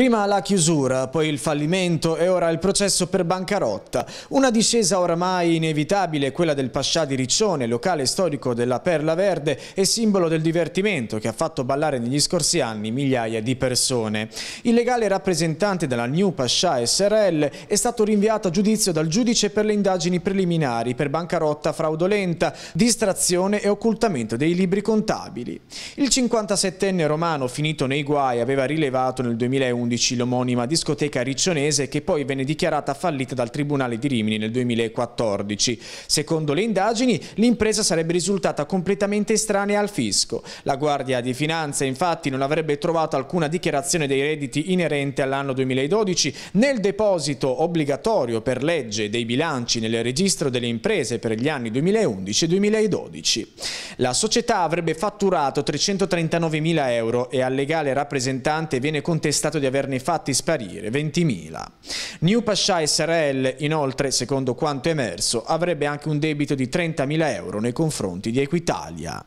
Prima la chiusura, poi il fallimento e ora il processo per bancarotta. Una discesa oramai inevitabile, quella del Pascià di Riccione, locale storico della Perla Verde e simbolo del divertimento che ha fatto ballare negli scorsi anni migliaia di persone. Il legale rappresentante della New Pascià SRL è stato rinviato a giudizio dal giudice per le indagini preliminari per bancarotta fraudolenta, distrazione e occultamento dei libri contabili. Il 57enne romano finito nei guai aveva rilevato nel 2011 2011 l'omonima discoteca riccionese che poi venne dichiarata fallita dal Tribunale di Rimini nel 2014. Secondo le indagini l'impresa sarebbe risultata completamente estranea al fisco. La Guardia di Finanza infatti non avrebbe trovato alcuna dichiarazione dei redditi inerente all'anno 2012 nel deposito obbligatorio per legge dei bilanci nel registro delle imprese per gli anni 2011 e 2012. La società avrebbe fatturato 339.000 euro e al legale rappresentante viene contestato di averne fatti sparire 20.000. New Pasha SRL, inoltre, secondo quanto emerso, avrebbe anche un debito di 30.000 euro nei confronti di Equitalia.